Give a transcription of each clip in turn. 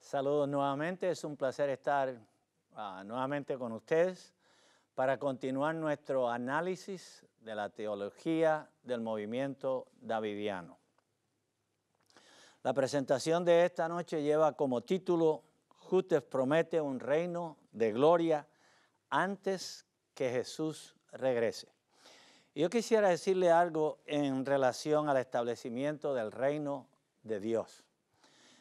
Saludos nuevamente, es un placer estar ah, nuevamente con ustedes para continuar nuestro análisis de la teología del movimiento davidiano. La presentación de esta noche lleva como título, Jutes promete un reino de gloria antes que Jesús regrese. Yo quisiera decirle algo en relación al establecimiento del reino de Dios.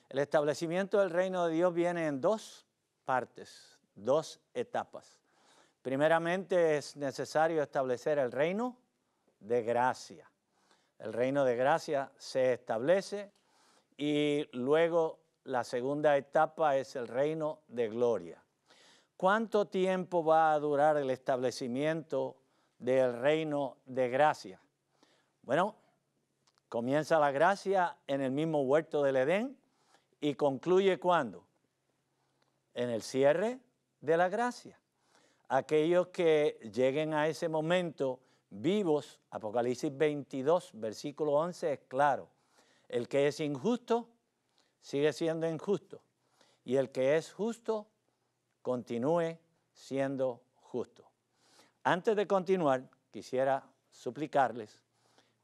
El establecimiento del reino de Dios viene en dos partes, dos etapas. Primeramente es necesario establecer el reino de gracia. El reino de gracia se establece y luego la segunda etapa es el reino de gloria. ¿Cuánto tiempo va a durar el establecimiento del reino de gracia? Bueno, comienza la gracia en el mismo huerto del Edén y concluye cuándo? En el cierre de la gracia. Aquellos que lleguen a ese momento vivos, Apocalipsis 22, versículo 11 es claro el que es injusto sigue siendo injusto y el que es justo continúe siendo justo. Antes de continuar, quisiera suplicarles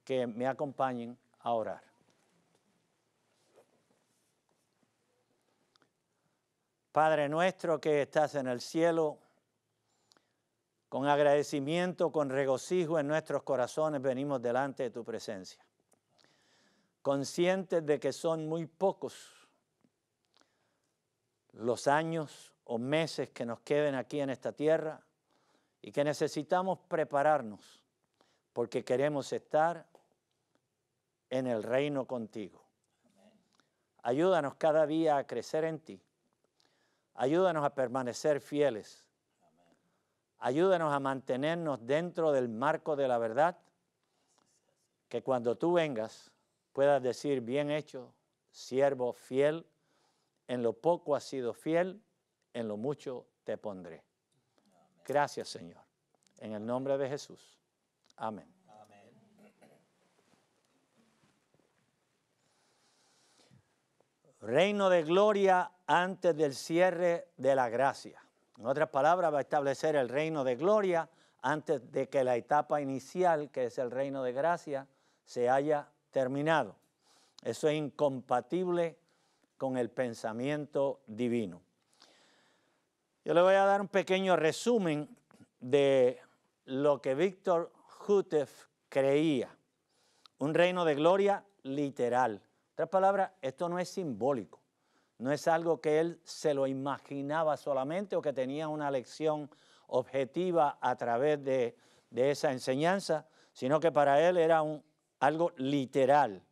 que me acompañen a orar. Padre nuestro que estás en el cielo, con agradecimiento, con regocijo en nuestros corazones venimos delante de tu presencia conscientes de que son muy pocos los años o meses que nos queden aquí en esta tierra y que necesitamos prepararnos porque queremos estar en el reino contigo. Ayúdanos cada día a crecer en ti. Ayúdanos a permanecer fieles. Ayúdanos a mantenernos dentro del marco de la verdad, que cuando tú vengas puedas decir, bien hecho, siervo fiel, en lo poco has sido fiel, en lo mucho te pondré. Gracias, Señor. En el nombre de Jesús. Amén. Amén. Reino de gloria antes del cierre de la gracia. En otras palabras, va a establecer el reino de gloria antes de que la etapa inicial, que es el reino de gracia, se haya terminado. Eso es incompatible con el pensamiento divino. Yo le voy a dar un pequeño resumen de lo que Víctor Hutef creía. Un reino de gloria literal. Otras palabras, esto no es simbólico. No es algo que él se lo imaginaba solamente o que tenía una lección objetiva a través de esa enseñanza, sino que para él era un algo literal,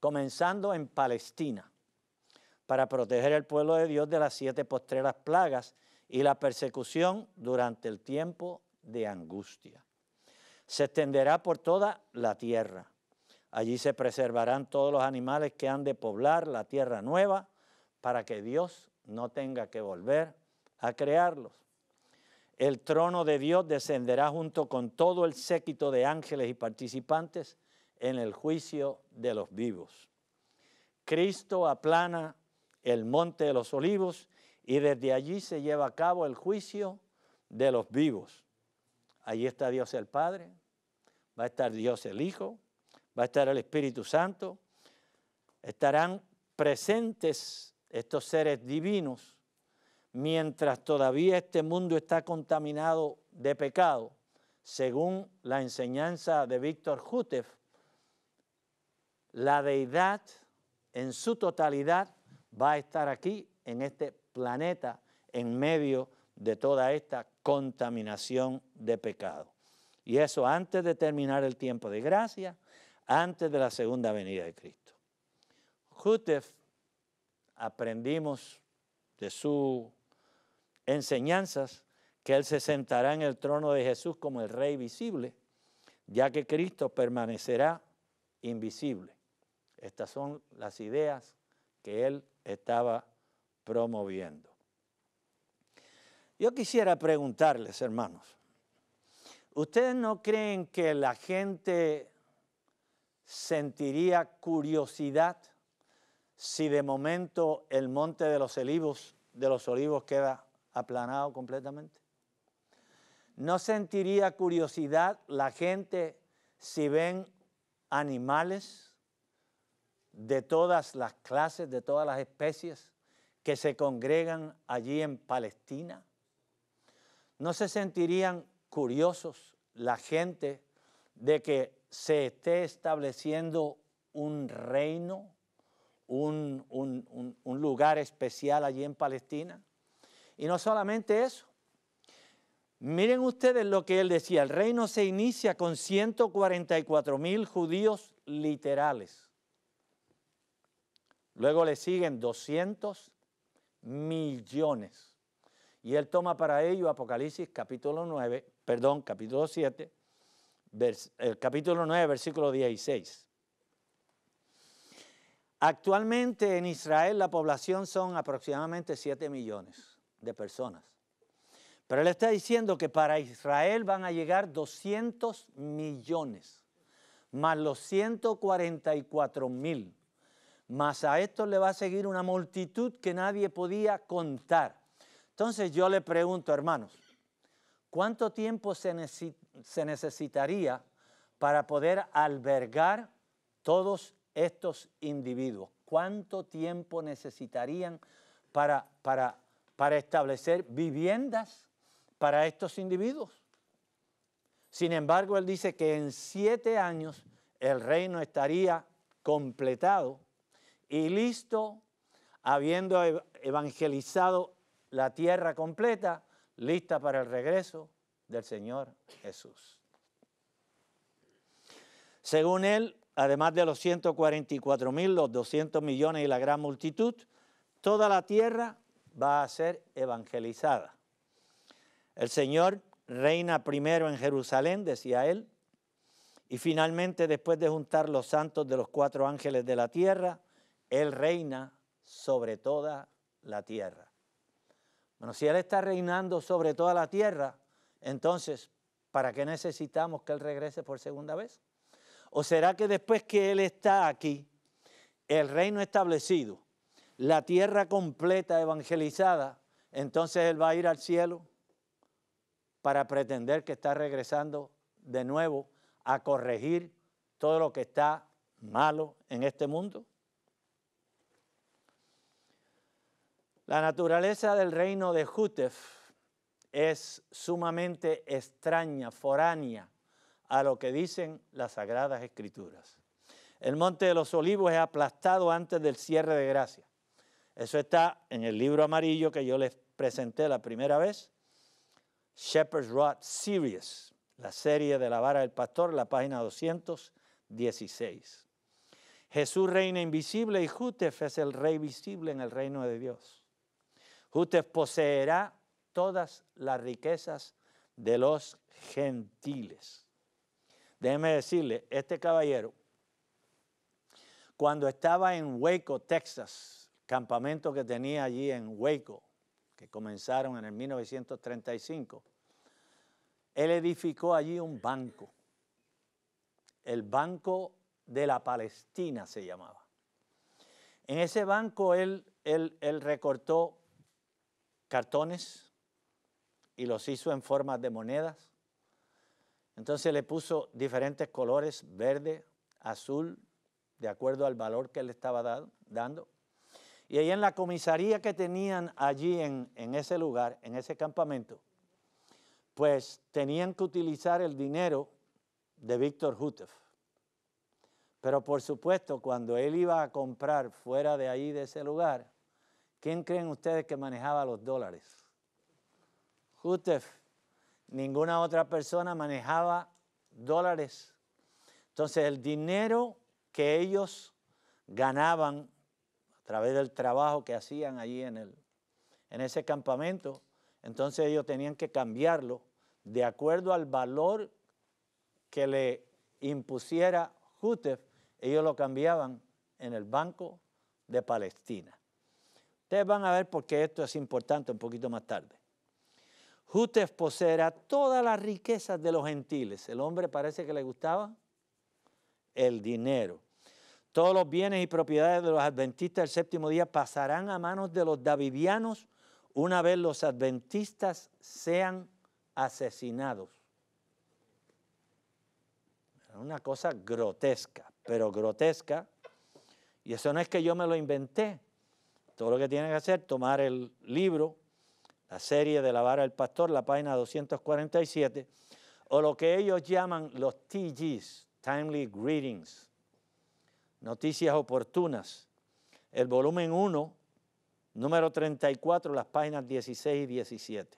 comenzando en Palestina, para proteger el pueblo de Dios de las siete postreras plagas y la persecución durante el tiempo de angustia. Se extenderá por toda la tierra. Allí se preservarán todos los animales que han de poblar la tierra nueva para que Dios no tenga que volver a crearlos. El trono de Dios descenderá junto con todo el séquito de ángeles y participantes en el juicio de los vivos. Cristo aplana el monte de los olivos y desde allí se lleva a cabo el juicio de los vivos. Allí está Dios el Padre, va a estar Dios el Hijo, va a estar el Espíritu Santo. Estarán presentes estos seres divinos mientras todavía este mundo está contaminado de pecado, según la enseñanza de Víctor Jutef, la deidad en su totalidad va a estar aquí en este planeta en medio de toda esta contaminación de pecado. Y eso antes de terminar el tiempo de gracia, antes de la segunda venida de Cristo. Jutef, aprendimos de sus enseñanzas que él se sentará en el trono de Jesús como el rey visible, ya que Cristo permanecerá invisible. Estas son las ideas que él estaba promoviendo. Yo quisiera preguntarles, hermanos, ¿ustedes no creen que la gente sentiría curiosidad si de momento el monte de los olivos, de los olivos queda aplanado completamente? ¿No sentiría curiosidad la gente si ven animales de todas las clases, de todas las especies que se congregan allí en Palestina? ¿No se sentirían curiosos la gente de que se esté estableciendo un reino, un, lugar especial allí en Palestina? Y no solamente eso, Miren ustedes lo que él decía, el reino se inicia con 144 mil judíos literales, Luego le siguen 200 millones. Y él toma para ello Apocalipsis capítulo 9, perdón, capítulo 7, el capítulo 9, versículo 16. Actualmente en Israel la población son aproximadamente 7 millones de personas. Pero él está diciendo que para Israel van a llegar 200 millones, más los 144 mil mas a esto le va a seguir una multitud que nadie podía contar. Entonces yo le pregunto, hermanos, ¿cuánto tiempo se, necesitaría para poder albergar todos estos individuos? ¿Cuánto tiempo necesitarían para, para, para establecer viviendas para estos individuos? Sin embargo, él dice que en siete años el reino estaría completado y listo, habiendo evangelizado la tierra completa, lista para el regreso del Señor Jesús. Según él, además de los 144 mil, los 200 millones y la gran multitud, toda la tierra va a ser evangelizada. El Señor reina primero en Jerusalén, decía él, y finalmente después de juntar los santos de los cuatro ángeles de la tierra, él reina sobre toda la tierra. Bueno, si Él está reinando sobre toda la tierra, entonces, ¿para qué necesitamos que Él regrese por segunda vez? ¿O será que después que Él está aquí, el reino establecido, la tierra completa evangelizada, entonces Él va a ir al cielo para pretender que está regresando de nuevo a corregir todo lo que está malo en este mundo? La naturaleza del reino de Jutef es sumamente extraña, foránea a lo que dicen las sagradas escrituras. El monte de los olivos es aplastado antes del cierre de gracia. Eso está en el libro amarillo que yo les presenté la primera vez, Shepherd's Rod Series, la serie de la vara del pastor, la página 216. Jesús reina invisible y Jutef es el rey visible en el reino de Dios. Usted poseerá todas las riquezas de los gentiles. Déjeme decirle, este caballero, cuando estaba en Waco, Texas, campamento que tenía allí en Waco, que comenzaron en el 1935, él edificó allí un banco. El Banco de la Palestina se llamaba. En ese banco él, él, él recortó cartones y los hizo en forma de monedas. Entonces le puso diferentes colores, verde, azul, de acuerdo al valor que le estaba dando. Y ahí en la comisaría que tenían allí en, ese lugar, en ese campamento, pues tenían que utilizar el dinero de Víctor Hutef. Pero por supuesto, cuando él iba a comprar fuera de ahí, de ese lugar, ¿Quién creen ustedes que manejaba los dólares? Jutef. Ninguna otra persona manejaba dólares. Entonces el dinero que ellos ganaban a través del trabajo que hacían allí en, el, en ese campamento, entonces ellos tenían que cambiarlo de acuerdo al valor que le impusiera Jutef, ellos lo cambiaban en el Banco de Palestina. Ustedes van a ver por qué esto es importante un poquito más tarde. Jutes poseerá todas las riquezas de los gentiles. El hombre parece que le gustaba el dinero. Todos los bienes y propiedades de los adventistas del séptimo día pasarán a manos de los davidianos una vez los adventistas sean asesinados. Una cosa grotesca, pero grotesca. Y eso no es que yo me lo inventé. Todo lo que tiene que hacer, tomar el libro, la serie de la vara del pastor, la página 247, o lo que ellos llaman los TGs, Timely Greetings, Noticias Oportunas, el volumen 1, número 34, las páginas 16 y 17.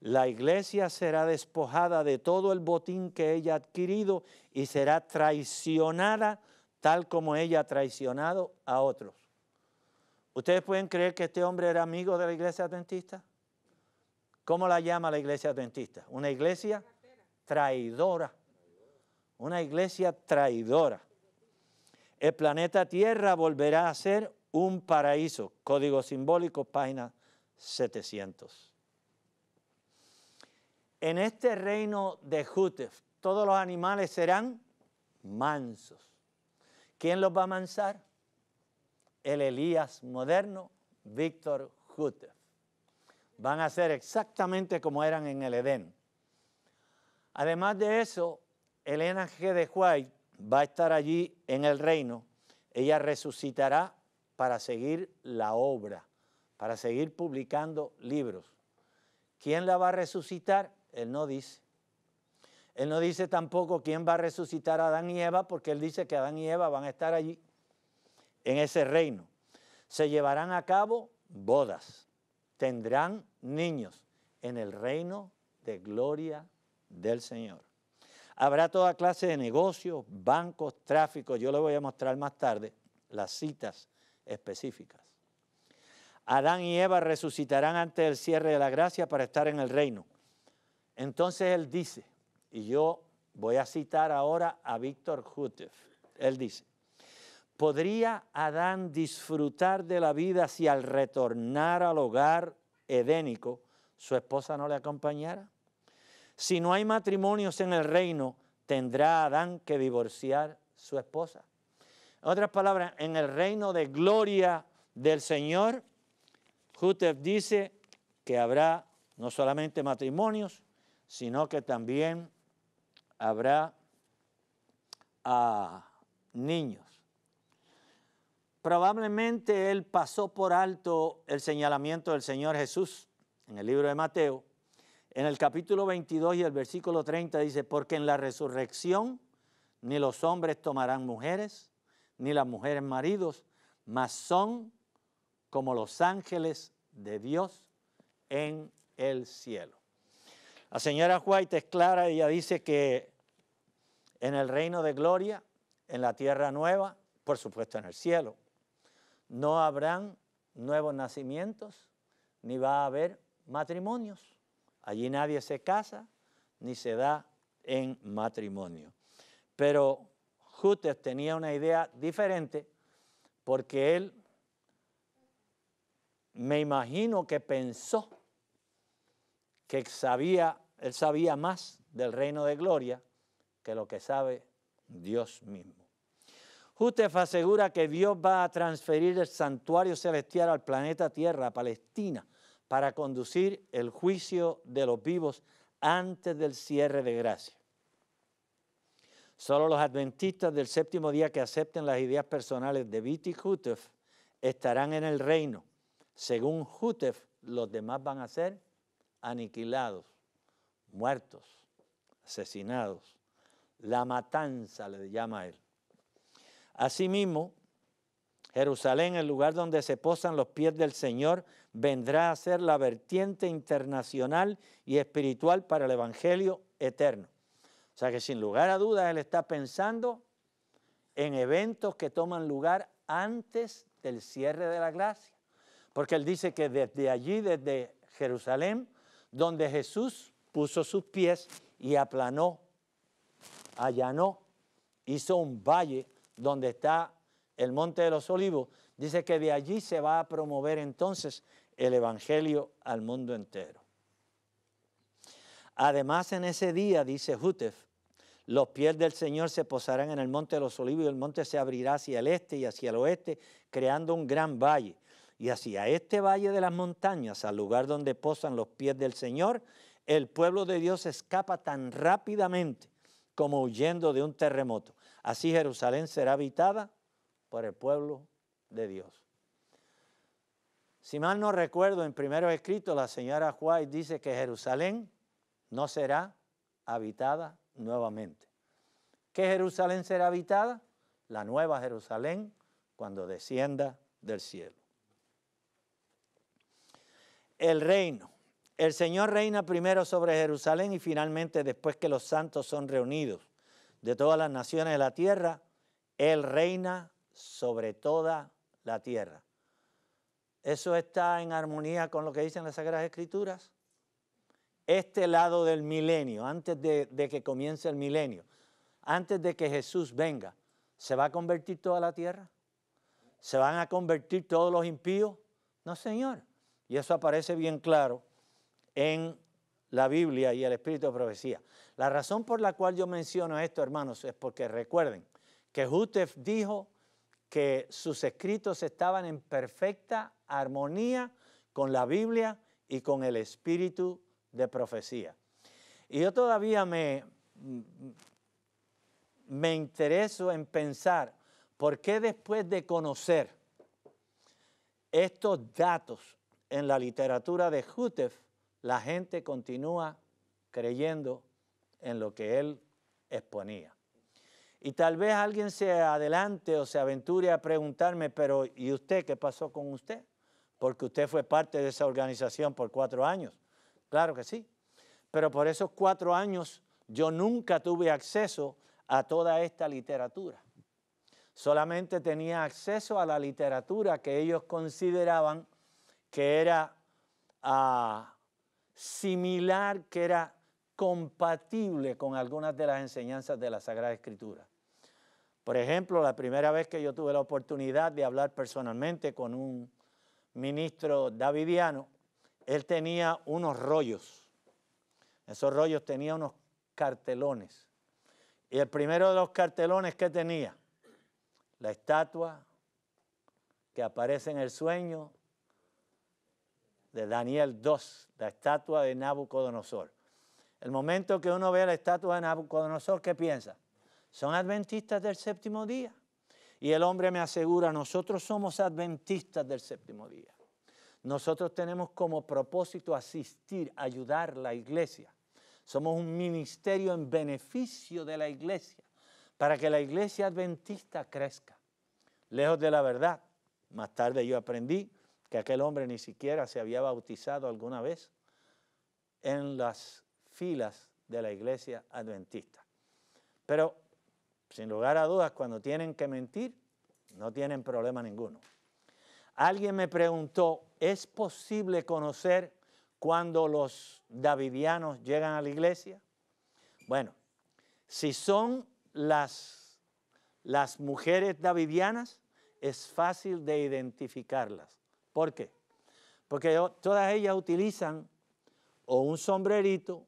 La iglesia será despojada de todo el botín que ella ha adquirido y será traicionada tal como ella ha traicionado a otros. ¿Ustedes pueden creer que este hombre era amigo de la iglesia adventista? ¿Cómo la llama la iglesia adventista? Una iglesia traidora. Una iglesia traidora. El planeta Tierra volverá a ser un paraíso. Código simbólico, página 700. En este reino de Jutef, todos los animales serán mansos. ¿Quién los va a mansar? el Elías moderno, Víctor Júter. Van a ser exactamente como eran en el Edén. Además de eso, Elena G. de White va a estar allí en el reino. Ella resucitará para seguir la obra, para seguir publicando libros. ¿Quién la va a resucitar? Él no dice. Él no dice tampoco quién va a resucitar a Adán y Eva, porque él dice que Adán y Eva van a estar allí en ese reino. Se llevarán a cabo bodas, tendrán niños en el reino de gloria del Señor. Habrá toda clase de negocios, bancos, tráfico. Yo les voy a mostrar más tarde las citas específicas. Adán y Eva resucitarán antes del cierre de la gracia para estar en el reino. Entonces él dice, y yo voy a citar ahora a Víctor Hutef, él dice, ¿Podría Adán disfrutar de la vida si al retornar al hogar edénico su esposa no le acompañara? Si no hay matrimonios en el reino, tendrá Adán que divorciar su esposa. En otras palabras, en el reino de gloria del Señor, Jutef dice que habrá no solamente matrimonios, sino que también habrá ah, niños. Probablemente él pasó por alto el señalamiento del Señor Jesús en el libro de Mateo. En el capítulo 22 y el versículo 30 dice, porque en la resurrección ni los hombres tomarán mujeres, ni las mujeres maridos, mas son como los ángeles de Dios en el cielo. La señora White es clara, ella dice que en el reino de gloria, en la tierra nueva, por supuesto en el cielo, no habrán nuevos nacimientos, ni va a haber matrimonios. Allí nadie se casa, ni se da en matrimonio. Pero Júter tenía una idea diferente porque él, me imagino que pensó que sabía, él sabía más del reino de gloria que lo que sabe Dios mismo. Jutef asegura que Dios va a transferir el santuario celestial al planeta Tierra, Palestina, para conducir el juicio de los vivos antes del cierre de gracia. Solo los adventistas del séptimo día que acepten las ideas personales de Viti Jutef estarán en el reino. Según Jutef, los demás van a ser aniquilados, muertos, asesinados. La matanza le llama a él. Asimismo, Jerusalén, el lugar donde se posan los pies del Señor, vendrá a ser la vertiente internacional y espiritual para el Evangelio eterno. O sea que sin lugar a dudas Él está pensando en eventos que toman lugar antes del cierre de la gracia. Porque Él dice que desde allí, desde Jerusalén, donde Jesús puso sus pies y aplanó, allanó, hizo un valle donde está el Monte de los Olivos, dice que de allí se va a promover entonces el Evangelio al mundo entero. Además, en ese día, dice Jutef, los pies del Señor se posarán en el monte de los olivos y el monte se abrirá hacia el este y hacia el oeste, creando un gran valle. Y hacia este valle de las montañas, al lugar donde posan los pies del Señor, el pueblo de Dios escapa tan rápidamente como huyendo de un terremoto. Así Jerusalén será habitada por el pueblo de Dios. Si mal no recuerdo, en primeros escritos la señora White dice que Jerusalén no será habitada nuevamente. ¿Qué Jerusalén será habitada? La nueva Jerusalén cuando descienda del cielo. El reino. El Señor reina primero sobre Jerusalén y finalmente después que los santos son reunidos de todas las naciones de la tierra, Él reina sobre toda la tierra. ¿Eso está en armonía con lo que dicen las Sagradas Escrituras? Este lado del milenio, antes de, que comience el milenio, antes de que Jesús venga, ¿se va a convertir toda la tierra? ¿Se van a convertir todos los impíos? No, Señor. Y eso aparece bien claro en la Biblia y el espíritu de profecía. La razón por la cual yo menciono esto, hermanos, es porque recuerden que Jutef dijo que sus escritos estaban en perfecta armonía con la Biblia y con el espíritu de profecía. Y yo todavía me, me intereso en pensar por qué después de conocer estos datos en la literatura de Jutef, la gente continúa creyendo en lo que él exponía. Y tal vez alguien se adelante o se aventure a preguntarme, pero ¿y usted qué pasó con usted? Porque usted fue parte de esa organización por cuatro años. Claro que sí. Pero por esos cuatro años yo nunca tuve acceso a toda esta literatura. Solamente tenía acceso a la literatura que ellos consideraban que era a ah, similar que era compatible con algunas de las enseñanzas de la Sagrada Escritura. Por ejemplo, la primera vez que yo tuve la oportunidad de hablar personalmente con un ministro davidiano, él tenía unos rollos. Esos rollos tenía unos cartelones. Y el primero de los cartelones que tenía, la estatua que aparece en el sueño de Daniel 2, la estatua de Nabucodonosor. El momento que uno ve la estatua de Nabucodonosor, ¿qué piensa? Son adventistas del séptimo día. Y el hombre me asegura, nosotros somos adventistas del séptimo día. Nosotros tenemos como propósito asistir, ayudar a la iglesia. Somos un ministerio en beneficio de la iglesia, para que la iglesia adventista crezca. Lejos de la verdad. Más tarde yo aprendí que aquel hombre ni siquiera se había bautizado alguna vez en las filas de la iglesia adventista. Pero, sin lugar a dudas, cuando tienen que mentir, no tienen problema ninguno. Alguien me preguntó, ¿es posible conocer cuando los davidianos llegan a la iglesia? Bueno, si son las, las mujeres davidianas, es fácil de identificarlas. ¿Por qué? Porque todas ellas utilizan o un sombrerito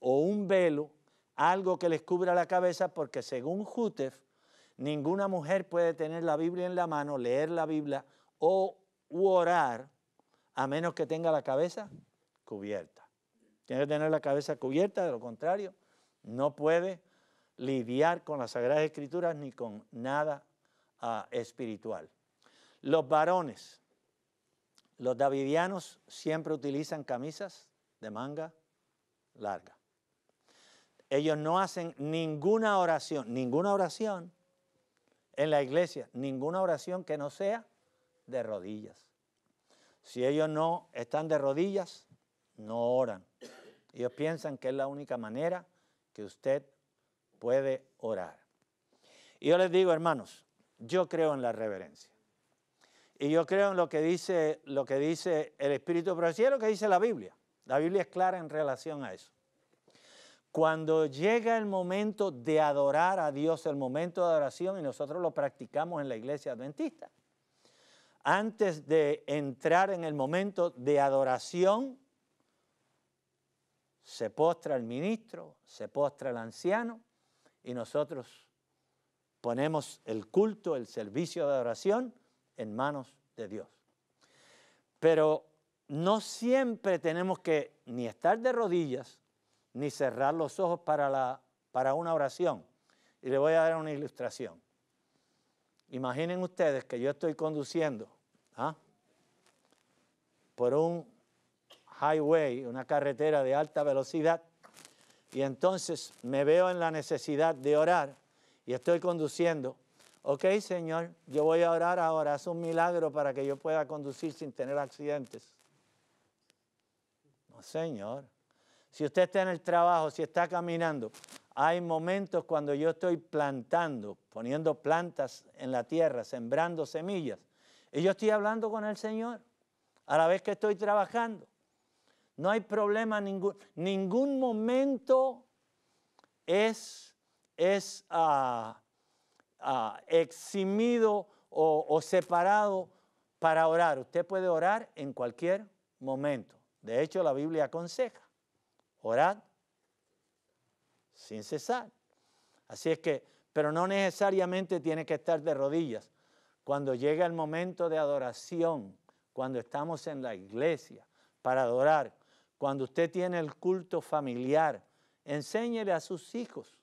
o un velo, algo que les cubra la cabeza, porque según Jutef, ninguna mujer puede tener la Biblia en la mano, leer la Biblia o orar a menos que tenga la cabeza cubierta. Tiene que tener la cabeza cubierta, de lo contrario, no puede lidiar con las Sagradas Escrituras ni con nada ah, espiritual. Los varones, los davidianos siempre utilizan camisas de manga larga. Ellos no hacen ninguna oración, ninguna oración en la iglesia, ninguna oración que no sea de rodillas. Si ellos no están de rodillas, no oran. Ellos piensan que es la única manera que usted puede orar. Y yo les digo, hermanos, yo creo en la reverencia. Y yo creo en lo que dice, lo que dice el Espíritu de lo que dice la Biblia. La Biblia es clara en relación a eso. Cuando llega el momento de adorar a Dios, el momento de adoración, y nosotros lo practicamos en la iglesia adventista, antes de entrar en el momento de adoración, se postra el ministro, se postra el anciano, y nosotros ponemos el culto, el servicio de adoración, en manos de Dios. Pero no siempre tenemos que ni estar de rodillas, ni cerrar los ojos para, la, para una oración. Y le voy a dar una ilustración. Imaginen ustedes que yo estoy conduciendo ¿ah? por un highway, una carretera de alta velocidad, y entonces me veo en la necesidad de orar y estoy conduciendo ok Señor, yo voy a orar ahora, haz un milagro para que yo pueda conducir sin tener accidentes. No, Señor. Si usted está en el trabajo, si está caminando, hay momentos cuando yo estoy plantando, poniendo plantas en la tierra, sembrando semillas, y yo estoy hablando con el Señor a la vez que estoy trabajando. No hay problema ningún, ningún momento es, es ah, Ah, eximido o, separado para orar. Usted puede orar en cualquier momento. De hecho, la Biblia aconseja, orad sin cesar. Así es que, pero no necesariamente tiene que estar de rodillas. Cuando llega el momento de adoración, cuando estamos en la iglesia para adorar, cuando usted tiene el culto familiar, enséñele a sus hijos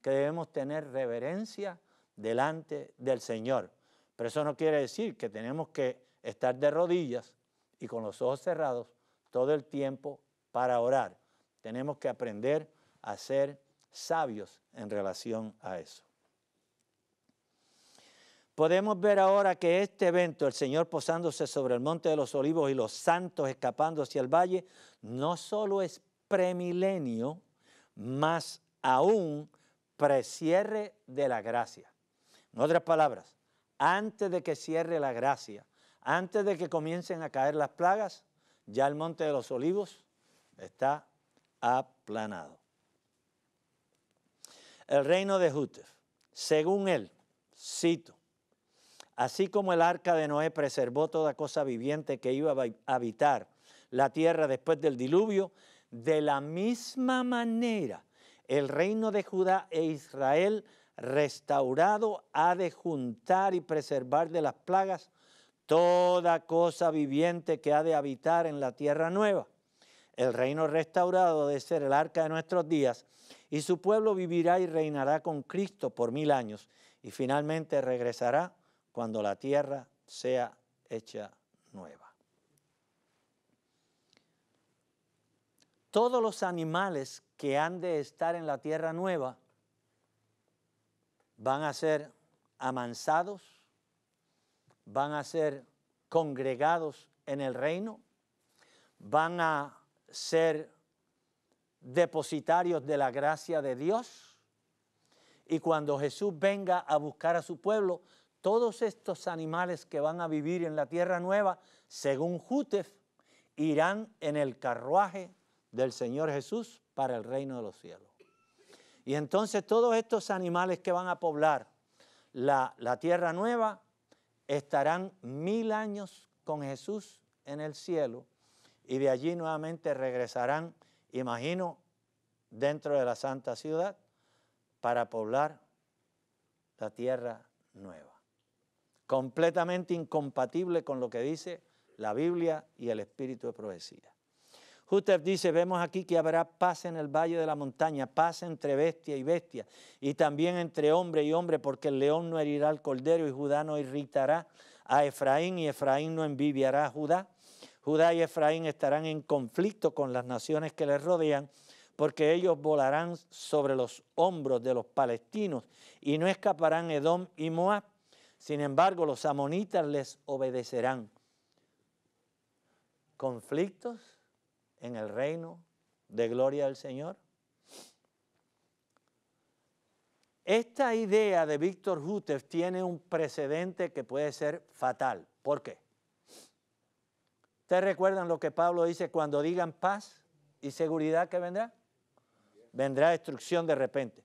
que debemos tener reverencia delante del Señor. Pero eso no quiere decir que tenemos que estar de rodillas y con los ojos cerrados todo el tiempo para orar. Tenemos que aprender a ser sabios en relación a eso. Podemos ver ahora que este evento, el Señor posándose sobre el monte de los olivos y los santos escapando hacia el valle, no solo es premilenio, más aún precierre de la gracia. En otras palabras, antes de que cierre la gracia, antes de que comiencen a caer las plagas, ya el monte de los olivos está aplanado. El reino de Jutef, según él, cito, así como el arca de Noé preservó toda cosa viviente que iba a habitar la tierra después del diluvio, de la misma manera el reino de Judá e Israel restaurado, ha de juntar y preservar de las plagas toda cosa viviente que ha de habitar en la tierra nueva. El reino restaurado de ser el arca de nuestros días, y su pueblo vivirá y reinará con Cristo por mil años, y finalmente regresará cuando la tierra sea hecha nueva. Todos los animales que han de estar en la tierra nueva van a ser amansados, van a ser congregados en el reino, van a ser depositarios de la gracia de Dios. Y cuando Jesús venga a buscar a su pueblo, todos estos animales que van a vivir en la tierra nueva, según Jutef, irán en el carruaje del Señor Jesús para el reino de los cielos. Y entonces todos estos animales que van a poblar la, la tierra nueva estarán mil años con Jesús en el cielo y de allí nuevamente regresarán, imagino, dentro de la santa ciudad para poblar la tierra nueva. Completamente incompatible con lo que dice la Biblia y el espíritu de profecía. Júter dice, vemos aquí que habrá paz en el valle de la montaña, paz entre bestia y bestia, y también entre hombre y hombre, porque el león no herirá al cordero y Judá no irritará a Efraín y Efraín no envidiará a Judá. Judá y Efraín estarán en conflicto con las naciones que les rodean, porque ellos volarán sobre los hombros de los palestinos y no escaparán Edom y Moab. Sin embargo, los amonitas les obedecerán. Conflictos en el reino de gloria del Señor? Esta idea de Víctor Hutev tiene un precedente que puede ser fatal. ¿Por qué? ¿Ustedes recuerdan lo que Pablo dice cuando digan paz y seguridad que vendrá? Vendrá destrucción de repente.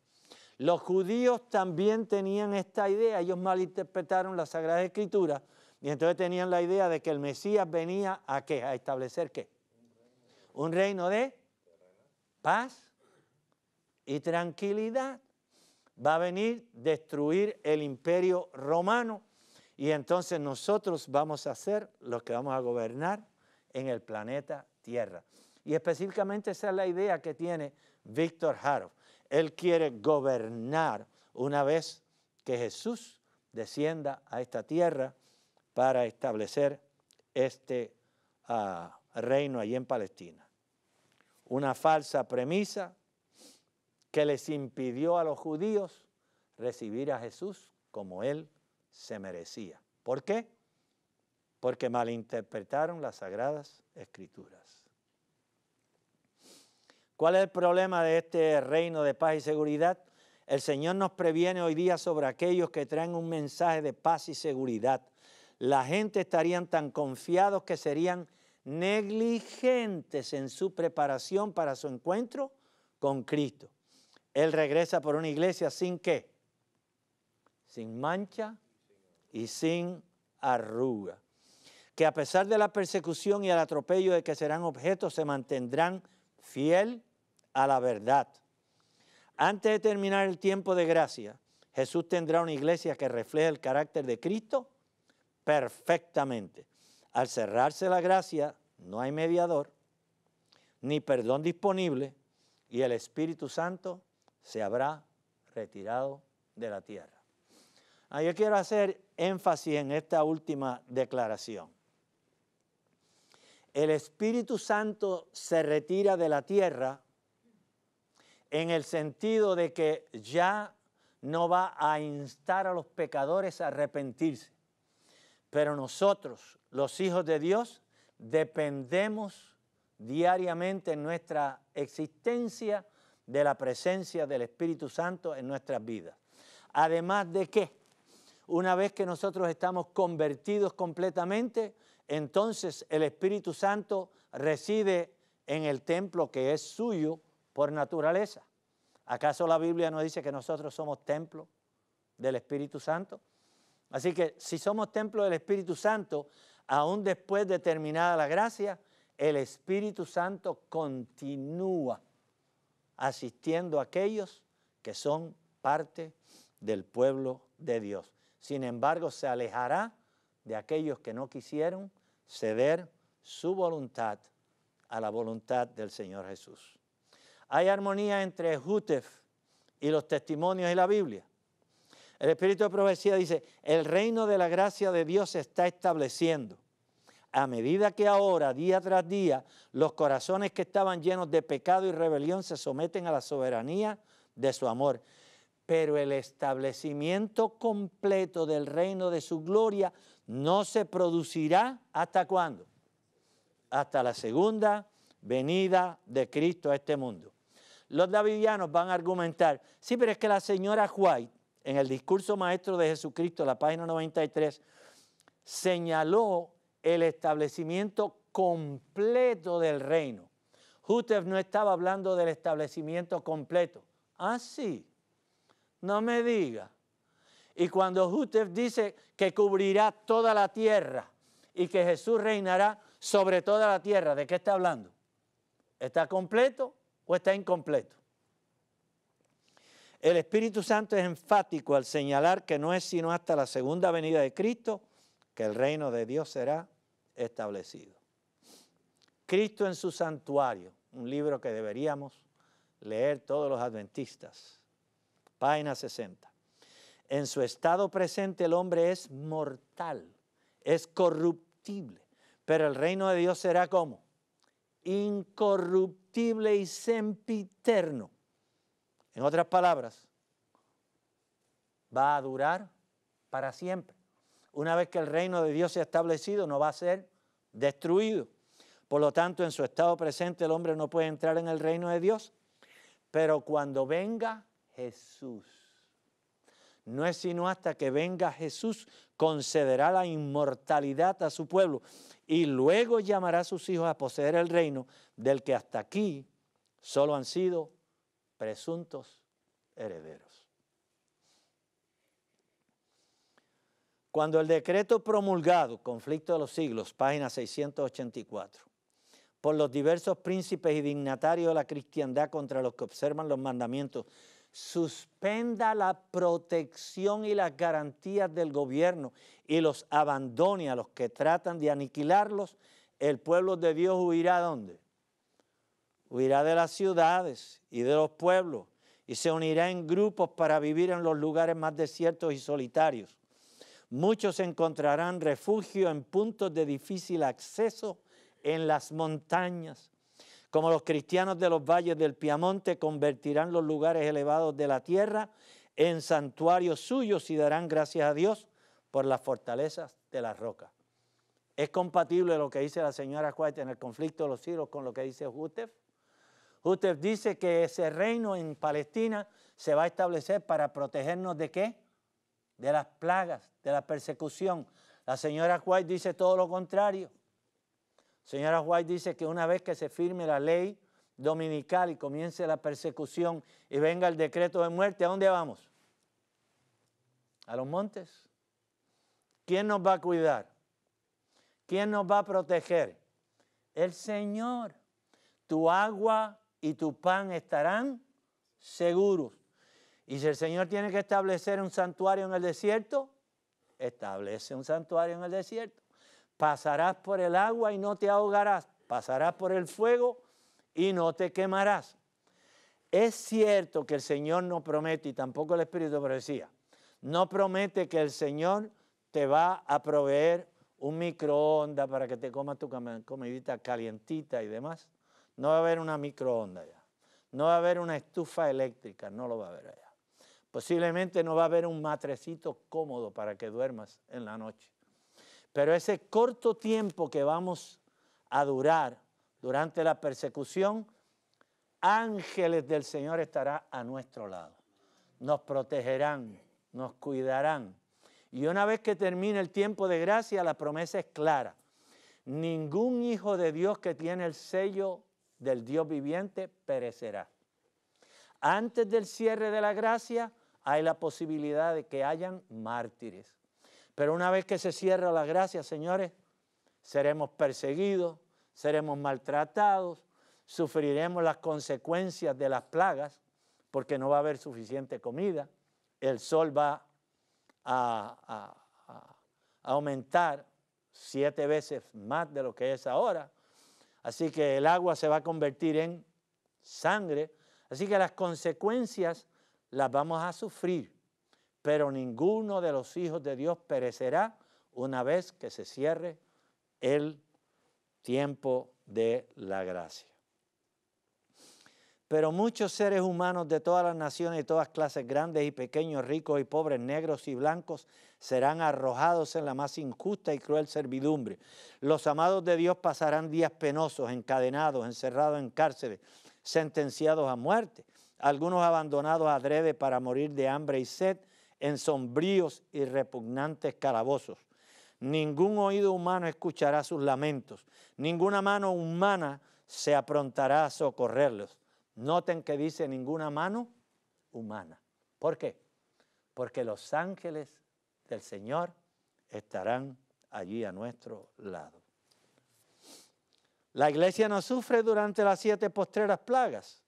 Los judíos también tenían esta idea, ellos malinterpretaron la Sagrada Escritura y entonces tenían la idea de que el Mesías venía a qué? A establecer qué? un reino de paz y tranquilidad. Va a venir destruir el imperio romano y entonces nosotros vamos a ser los que vamos a gobernar en el planeta Tierra. Y específicamente esa es la idea que tiene Víctor Harov. Él quiere gobernar una vez que Jesús descienda a esta tierra para establecer este ah, reino allí en Palestina una falsa premisa que les impidió a los judíos recibir a Jesús como él se merecía. ¿Por qué? Porque malinterpretaron las sagradas escrituras. ¿Cuál es el problema de este reino de paz y seguridad? El Señor nos previene hoy día sobre aquellos que traen un mensaje de paz y seguridad. La gente estarían tan confiados que serían negligentes en su preparación para su encuentro con Cristo. Él regresa por una iglesia sin qué? Sin mancha y sin arruga. Que a pesar de la persecución y el atropello de que serán objetos, se mantendrán fiel a la verdad. Antes de terminar el tiempo de gracia, Jesús tendrá una iglesia que refleje el carácter de Cristo perfectamente al cerrarse la gracia, no hay mediador, ni perdón disponible, y el Espíritu Santo se habrá retirado de la tierra. Ahí yo quiero hacer énfasis en esta última declaración. El Espíritu Santo se retira de la tierra en el sentido de que ya no va a instar a los pecadores a arrepentirse. Pero nosotros, los hijos de Dios, dependemos diariamente en nuestra existencia de la presencia del Espíritu Santo en nuestras vidas. Además de que, una vez que nosotros estamos convertidos completamente, entonces el Espíritu Santo reside en el templo que es suyo por naturaleza. ¿Acaso la Biblia no dice que nosotros somos templo del Espíritu Santo? Así que si somos templo del Espíritu Santo, aún después de terminada la gracia, el Espíritu Santo continúa asistiendo a aquellos que son parte del pueblo de Dios. Sin embargo, se alejará de aquellos que no quisieron ceder su voluntad a la voluntad del Señor Jesús. Hay armonía entre Jutef y los testimonios y la Biblia. El Espíritu de Profecía dice, el reino de la gracia de Dios se está estableciendo. A medida que ahora, día tras día, los corazones que estaban llenos de pecado y rebelión se someten a la soberanía de su amor. Pero el establecimiento completo del reino de su gloria no se producirá hasta cuándo? Hasta la segunda venida de Cristo a este mundo. Los davidianos van a argumentar, sí, pero es que la señora White en el discurso maestro de Jesucristo, la página 93, señaló el establecimiento completo del reino. Jutef no estaba hablando del establecimiento completo. Ah, sí. No me diga. Y cuando Jutef dice que cubrirá toda la tierra y que Jesús reinará sobre toda la tierra, ¿de qué está hablando? ¿Está completo o está incompleto? El Espíritu Santo es enfático al señalar que no es sino hasta la segunda venida de Cristo que el reino de Dios será establecido. Cristo en su santuario, un libro que deberíamos leer todos los adventistas, página 60. En su estado presente el hombre es mortal, es corruptible, pero el reino de Dios será como incorruptible y sempiterno en otras palabras, va a durar para siempre. Una vez que el reino de Dios sea establecido, no va a ser destruido. Por lo tanto, en su estado presente el hombre no puede entrar en el reino de Dios. Pero cuando venga Jesús, no es sino hasta que venga Jesús, concederá la inmortalidad a su pueblo y luego llamará a sus hijos a poseer el reino del que hasta aquí solo han sido presuntos herederos. Cuando el decreto promulgado, conflicto de los siglos, página 684, por los diversos príncipes y dignatarios de la cristiandad contra los que observan los mandamientos, suspenda la protección y las garantías del gobierno y los abandone a los que tratan de aniquilarlos, el pueblo de Dios huirá a dónde? huirá de las ciudades y de los pueblos y se unirá en grupos para vivir en los lugares más desiertos y solitarios. Muchos encontrarán refugio en puntos de difícil acceso en las montañas. Como los cristianos de los valles del Piamonte convertirán los lugares elevados de la tierra en santuarios suyos y darán gracias a Dios por las fortalezas de las rocas. Es compatible lo que dice la señora White en el conflicto de los siglos con lo que dice Jútef. Usted dice que ese reino en Palestina se va a establecer para protegernos de qué? De las plagas, de la persecución. La señora White dice todo lo contrario. Señora White dice que una vez que se firme la ley dominical y comience la persecución y venga el decreto de muerte, ¿a dónde vamos? A los montes. ¿Quién nos va a cuidar? ¿Quién nos va a proteger? El Señor. Tu agua y tu pan estarán seguros. Y si el Señor tiene que establecer un santuario en el desierto, establece un santuario en el desierto. Pasarás por el agua y no te ahogarás. Pasarás por el fuego y no te quemarás. Es cierto que el Señor no promete, y tampoco el Espíritu de Profecía, no promete que el Señor te va a proveer un microondas para que te comas tu comidita calientita y demás. No va a haber una microonda ya. No va a haber una estufa eléctrica, no lo va a haber allá. Posiblemente no va a haber un matrecito cómodo para que duermas en la noche. Pero ese corto tiempo que vamos a durar durante la persecución, ángeles del Señor estará a nuestro lado. Nos protegerán, nos cuidarán. Y una vez que termine el tiempo de gracia, la promesa es clara. Ningún hijo de Dios que tiene el sello del Dios viviente perecerá. Antes del cierre de la gracia hay la posibilidad de que hayan mártires. Pero una vez que se cierra la gracia, señores, seremos perseguidos, seremos maltratados, sufriremos las consecuencias de las plagas, porque no va a haber suficiente comida, el sol va a, a aumentar siete veces más de lo que es ahora, Así que el agua se va a convertir en sangre. Así que las consecuencias las vamos a sufrir. Pero ninguno de los hijos de Dios perecerá una vez que se cierre el tiempo de la gracia. Pero muchos seres humanos de todas las naciones y todas clases, grandes y pequeños, ricos y pobres, negros y blancos, serán arrojados en la más injusta y cruel servidumbre. Los amados de Dios pasarán días penosos, encadenados, encerrados en cárceles, sentenciados a muerte, algunos abandonados adrede para morir de hambre y sed en sombríos y repugnantes calabozos. Ningún oído humano escuchará sus lamentos, ninguna mano humana se aprontará a socorrerlos Noten que dice ninguna mano humana. ¿Por qué? Porque los ángeles del Señor estarán allí a nuestro lado. La iglesia no sufre durante las siete postreras plagas.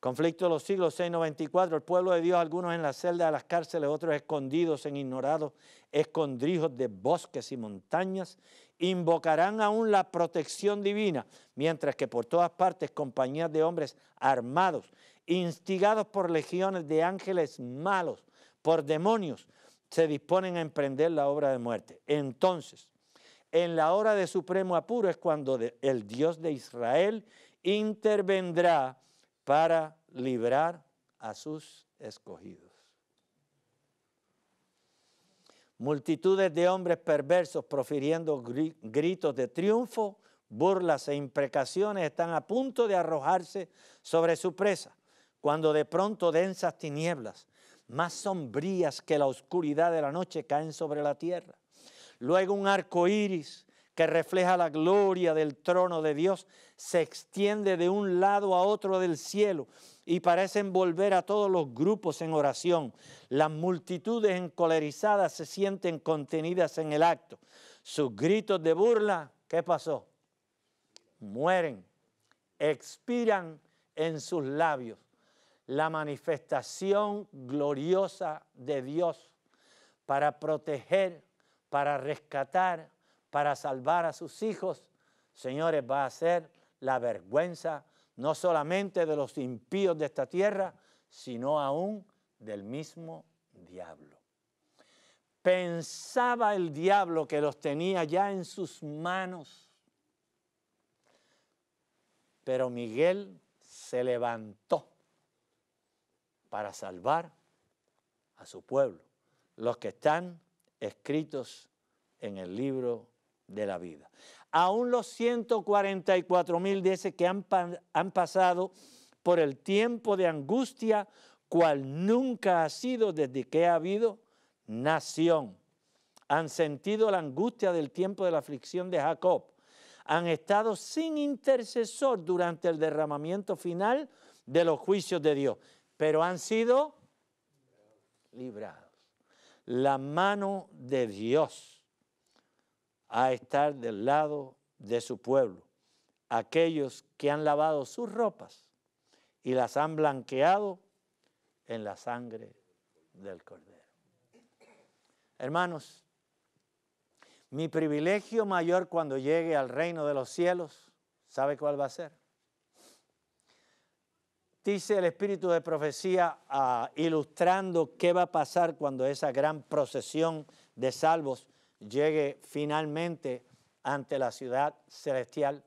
Conflicto de los siglos 694, el pueblo de Dios, algunos en la celda de las cárceles, otros escondidos en ignorados escondrijos de bosques y montañas, invocarán aún la protección divina, mientras que por todas partes compañías de hombres armados, instigados por legiones de ángeles malos, por demonios, se disponen a emprender la obra de muerte. Entonces, en la hora de supremo apuro es cuando el Dios de Israel intervendrá para librar a sus escogidos. Multitudes de hombres perversos profiriendo gritos de triunfo, burlas e imprecaciones están a punto de arrojarse sobre su presa, cuando de pronto densas tinieblas, más sombrías que la oscuridad de la noche, caen sobre la tierra. Luego un arco iris que refleja la gloria del trono de Dios, se extiende de un lado a otro del cielo y parece envolver a todos los grupos en oración. Las multitudes encolerizadas se sienten contenidas en el acto. Sus gritos de burla, ¿qué pasó? Mueren, expiran en sus labios la manifestación gloriosa de Dios para proteger, para rescatar, para salvar a sus hijos, señores, va a ser la vergüenza no solamente de los impíos de esta tierra, sino aún del mismo diablo. Pensaba el diablo que los tenía ya en sus manos, pero Miguel se levantó para salvar a su pueblo, los que están escritos en el libro de la vida. Aún los 144 mil de ese que han, han pasado por el tiempo de angustia, cual nunca ha sido desde que ha habido nación. Han sentido la angustia del tiempo de la aflicción de Jacob. Han estado sin intercesor durante el derramamiento final de los juicios de Dios, pero han sido librados. La mano de Dios a estar del lado de su pueblo, aquellos que han lavado sus ropas y las han blanqueado en la sangre del Cordero. Hermanos, mi privilegio mayor cuando llegue al reino de los cielos, ¿sabe cuál va a ser? Dice el espíritu de profecía ah, ilustrando qué va a pasar cuando esa gran procesión de salvos llegue finalmente ante la ciudad celestial.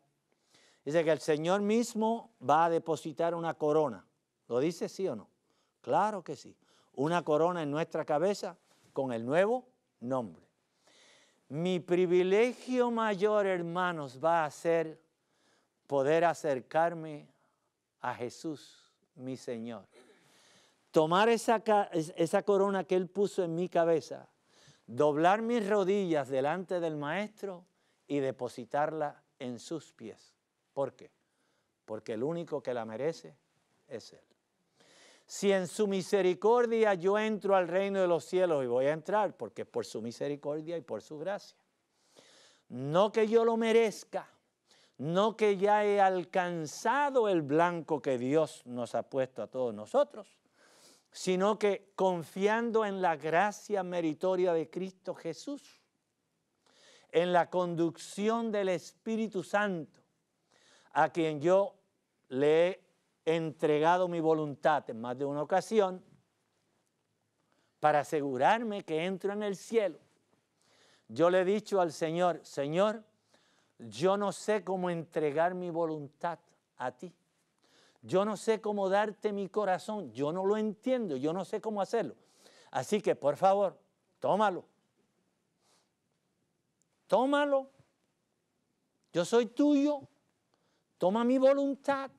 Dice que el Señor mismo va a depositar una corona. ¿Lo dice sí o no? Claro que sí. Una corona en nuestra cabeza con el nuevo nombre. Mi privilegio mayor, hermanos, va a ser poder acercarme a Jesús, mi Señor. Tomar esa, esa corona que Él puso en mi cabeza doblar mis rodillas delante del Maestro y depositarla en sus pies. ¿Por qué? Porque el único que la merece es Él. Si en su misericordia yo entro al reino de los cielos y voy a entrar, porque por su misericordia y por su gracia. No que yo lo merezca, no que ya he alcanzado el blanco que Dios nos ha puesto a todos nosotros, sino que confiando en la gracia meritoria de Cristo Jesús, en la conducción del Espíritu Santo, a quien yo le he entregado mi voluntad en más de una ocasión, para asegurarme que entro en el cielo. Yo le he dicho al Señor, Señor, yo no sé cómo entregar mi voluntad a ti. Yo no sé cómo darte mi corazón, yo no lo entiendo, yo no sé cómo hacerlo. Así que por favor, tómalo. Tómalo. Yo soy tuyo. Toma mi voluntad.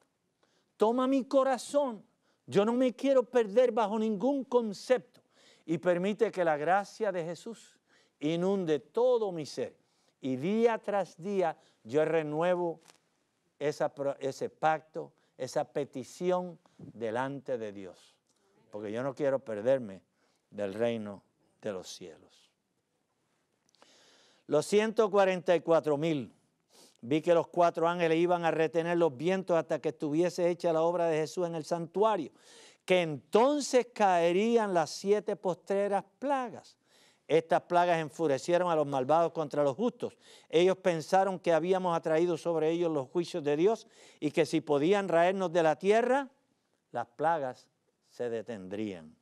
Toma mi corazón. Yo no me quiero perder bajo ningún concepto. Y permite que la gracia de Jesús inunde todo mi ser. Y día tras día yo renuevo ese pacto, esa petición delante de Dios, porque yo no quiero perderme del reino de los cielos. Los 144 mil, vi que los cuatro ángeles iban a retener los vientos hasta que estuviese hecha la obra de Jesús en el santuario, que entonces caerían las siete postreras plagas. Estas plagas enfurecieron a los malvados contra los justos. Ellos pensaron que habíamos atraído sobre ellos los juicios de Dios y que si podían raernos de la tierra, las plagas se detendrían.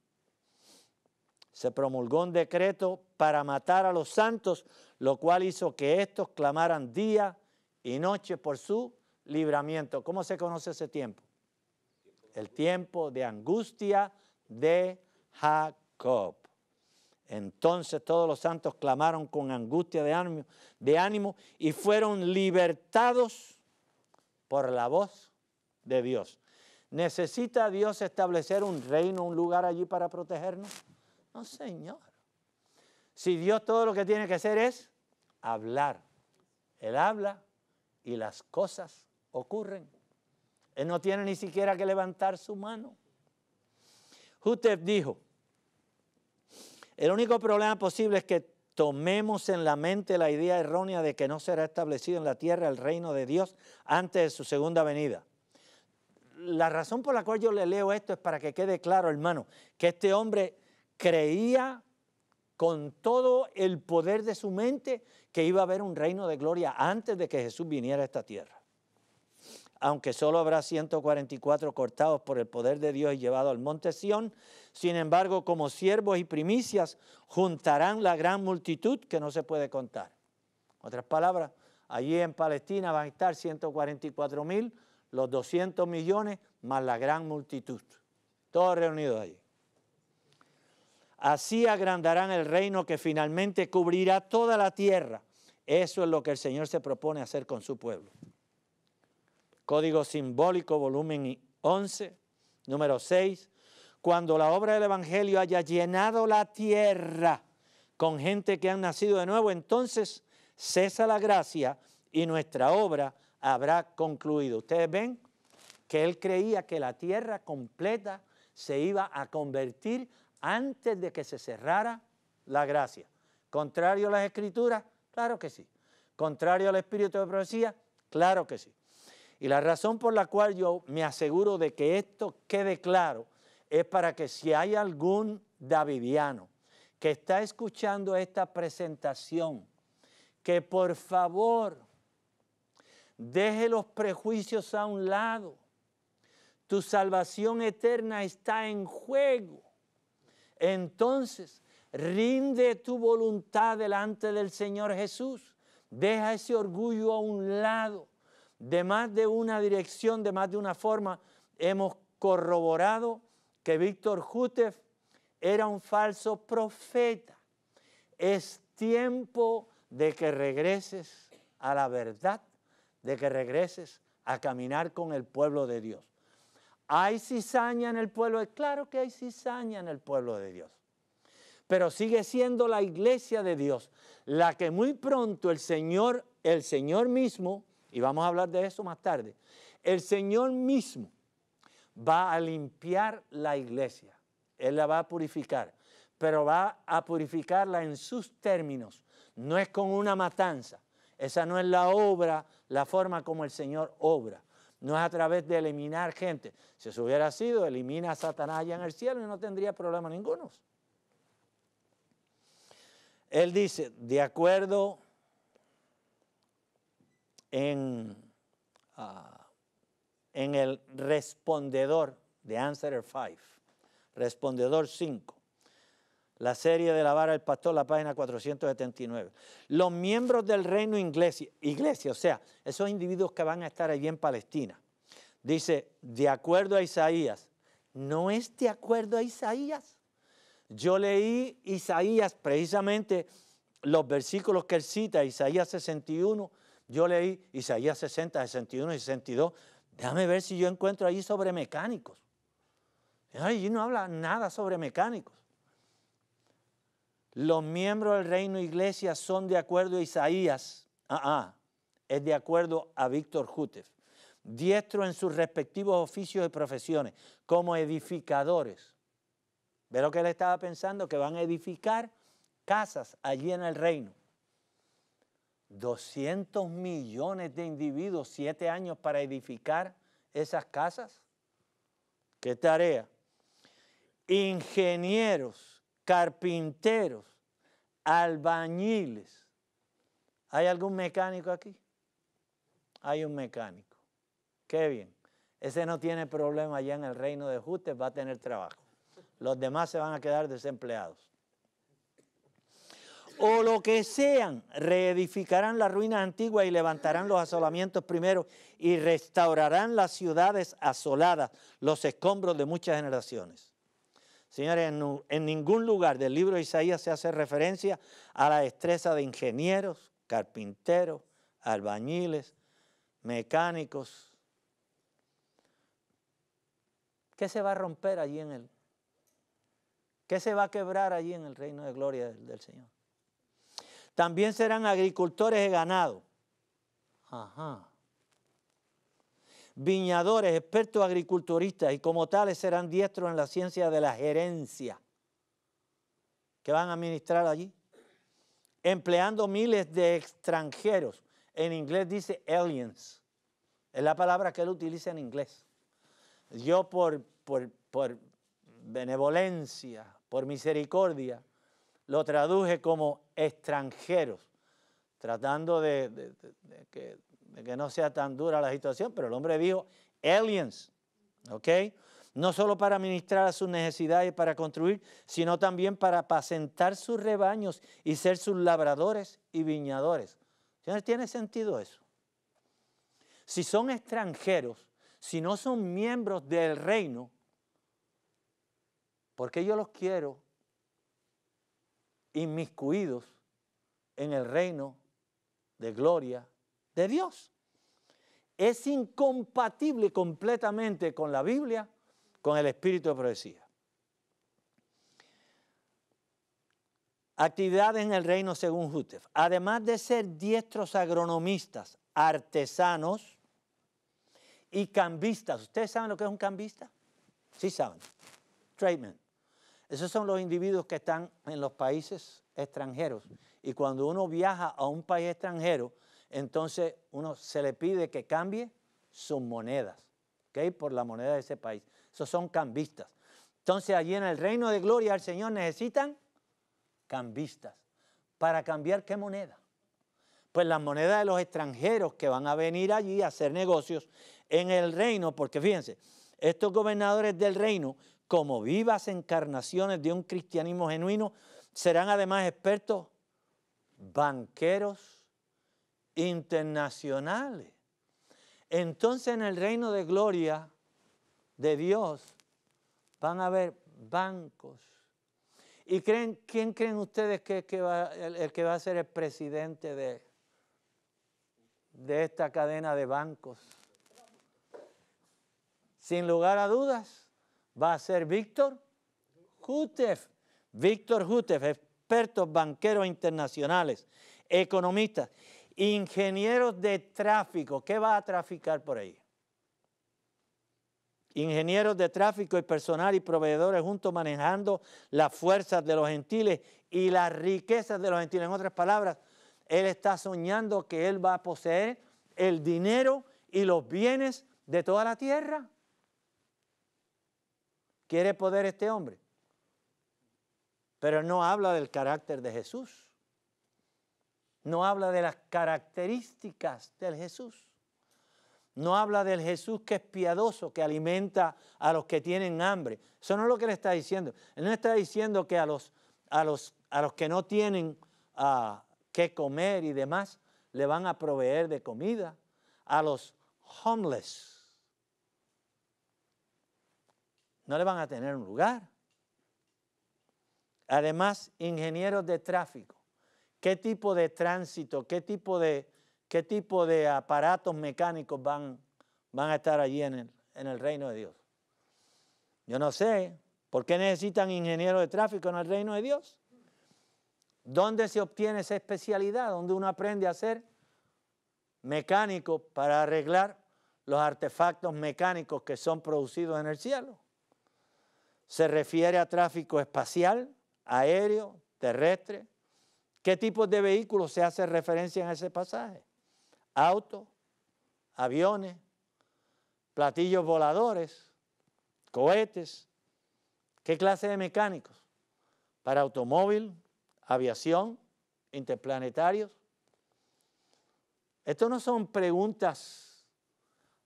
Se promulgó un decreto para matar a los santos, lo cual hizo que estos clamaran día y noche por su libramiento. ¿Cómo se conoce ese tiempo? El tiempo de angustia de Jacob. Entonces todos los santos clamaron con angustia de ánimo, y fueron libertados por la voz de Dios. ¿Necesita Dios establecer un reino, un lugar allí para protegernos? No, Señor. Si Dios todo lo que tiene que hacer es hablar. Él habla y las cosas ocurren. Él no tiene ni siquiera que levantar su mano. Jutef dijo, el único problema posible es que tomemos en la mente la idea errónea de que no será establecido en la tierra el reino de Dios antes de su segunda venida. La razón por la cual yo le leo esto es para que quede claro, hermano, que este hombre creía con todo el poder de su mente que iba a haber un reino de gloria antes de que Jesús viniera a esta tierra aunque solo habrá 144 cortados por el poder de Dios y llevados al monte Sión, sin embargo, como siervos y primicias, juntarán la gran multitud que no se puede contar. Otras palabras, allí en Palestina van a estar 144 mil, los 200 millones, más la gran multitud, todos reunidos allí. Así agrandarán el reino que finalmente cubrirá toda la tierra. Eso es lo que el Señor se propone hacer con su pueblo. Código Simbólico, volumen 11, número 6. Cuando la obra del Evangelio haya llenado la tierra con gente que han nacido de nuevo, entonces cesa la gracia y nuestra obra habrá concluido. Ustedes ven que él creía que la tierra completa se iba a convertir antes de que se cerrara la gracia. ¿Contrario a las escrituras? Claro que sí. ¿Contrario al espíritu de profecía? Claro que sí. Y la razón por la cual yo me aseguro de que esto quede claro es para que si hay algún davidiano que está escuchando esta presentación, que por favor deje los prejuicios a un lado. Tu salvación eterna está en juego. Entonces, rinde tu voluntad delante del Señor Jesús. Deja ese orgullo a un lado de más de una dirección, de más de una forma, hemos corroborado que Víctor Jutef era un falso profeta. Es tiempo de que regreses a la verdad, de que regreses a caminar con el pueblo de Dios. ¿Hay cizaña en el pueblo? es claro que hay cizaña en el pueblo de Dios. Pero sigue siendo la iglesia de Dios la que muy pronto el Señor, el Señor mismo, y vamos a hablar de eso más tarde. El Señor mismo va a limpiar la iglesia. Él la va a purificar, pero va a purificarla en sus términos. No es con una matanza. Esa no es la obra, la forma como el Señor obra. No es a través de eliminar gente. Si eso hubiera sido, elimina a Satanás allá en el cielo y no tendría problema ninguno. Él dice, de acuerdo Ah, en, el respondedor de Answerer 5, respondedor 5, la serie de la vara del pastor, la página 479. Los miembros del reino iglesia, iglesia, o sea, esos individuos que van a estar allí en Palestina, dice, de acuerdo a Isaías, no es de acuerdo a Isaías. Yo leí Isaías precisamente los versículos que él cita, Isaías 61, yo leí Isaías 60, 61 y 62. Déjame ver si yo encuentro allí sobre mecánicos. Allí no habla nada sobre mecánicos. Los miembros del reino iglesia son de acuerdo a Isaías. Ah, ah es de acuerdo a Víctor Jutef. Diestro en sus respectivos oficios y profesiones, como edificadores. ¿Ve lo que él estaba pensando? Que van a edificar casas allí en el reino. 200 millones de individuos, siete años para edificar esas casas. ¿Qué tarea? Ingenieros, carpinteros, albañiles. ¿Hay algún mecánico aquí? Hay un mecánico. Qué bien. Ese no tiene problema allá en el reino de Justes, va a tener trabajo. Los demás se van a quedar desempleados o lo que sean, reedificarán las ruinas antiguas y levantarán los asolamientos primero y restaurarán las ciudades asoladas, los escombros de muchas generaciones. Señores, en, ningún lugar del libro de Isaías se hace referencia a la destreza de ingenieros, carpinteros, albañiles, mecánicos. ¿Qué se va a romper allí en él? ¿Qué se va a quebrar allí en el reino de gloria del Señor? También serán agricultores de ganado. Ajá. Viñadores, expertos agriculturistas y como tales serán diestros en la ciencia de la gerencia que van a administrar allí. Empleando miles de extranjeros. En inglés dice aliens. Es la palabra que él utiliza en inglés. Yo por, por, por benevolencia, por misericordia, lo traduje como extranjeros, tratando de, que, no sea tan dura la situación, pero el hombre dijo aliens, ¿ok? No solo para ministrar a sus necesidades, y para construir, sino también para apacentar sus rebaños y ser sus labradores y viñadores. Señores, ¿tiene sentido eso? Si son extranjeros, si no son miembros del reino, ¿por qué yo los quiero inmiscuidos en el reino de gloria de Dios. Es incompatible completamente con la Biblia, con el espíritu de profecía. Actividades en el reino según Jutef. Además de ser diestros agronomistas, artesanos y cambistas. ¿Ustedes saben lo que es un cambista? Sí saben. treatment esos son los individuos que están en los países extranjeros. Y cuando uno viaja a un país extranjero, entonces uno se le pide que cambie sus monedas, ¿ok? Por la moneda de ese país. Esos son cambistas. Entonces allí en el reino de gloria al Señor necesitan cambistas. ¿Para cambiar qué moneda? Pues las monedas de los extranjeros que van a venir allí a hacer negocios en el reino, porque fíjense, estos gobernadores del reino como vivas encarnaciones de un cristianismo genuino, serán además expertos banqueros internacionales. Entonces en el reino de gloria de Dios van a haber bancos. ¿Y quién creen ustedes que, va, que va a ser el presidente de esta cadena de bancos? Sin lugar a dudas, va a ser Víctor Jutef. Víctor Jutef, expertos banqueros internacionales, economistas, ingenieros de tráfico. ¿Qué va a traficar por ahí? Ingenieros de tráfico y personal y proveedores juntos manejando las fuerzas de los gentiles y las riquezas de los gentiles. En otras palabras, él está soñando que él va a poseer el dinero y los bienes de toda la tierra. ¿Quiere poder este hombre? Pero no habla del carácter de Jesús. No habla de las características del Jesús. No habla del Jesús que es piadoso, que alimenta a los que tienen hambre. Eso no es lo que le está diciendo. Él no está diciendo que a los, a los, a los que no tienen ah, qué comer y demás, le van a proveer de comida. A los homeless, no le van a tener un lugar. Además, ingenieros de tráfico. ¿Qué tipo de tránsito, qué tipo de, qué tipo de aparatos mecánicos van, van a estar allí en el, en el reino de Dios? Yo no sé, ¿por qué necesitan ingenieros de tráfico en el reino de Dios? ¿Dónde se obtiene esa especialidad? ¿Dónde uno aprende a ser mecánico para arreglar los artefactos mecánicos que son producidos en el cielo? se refiere a tráfico espacial, aéreo, terrestre. ¿Qué tipo de vehículos se hace referencia en ese pasaje? Autos, aviones, platillos voladores, cohetes. ¿Qué clase de mecánicos? Para automóvil, aviación, interplanetarios. Estas no son preguntas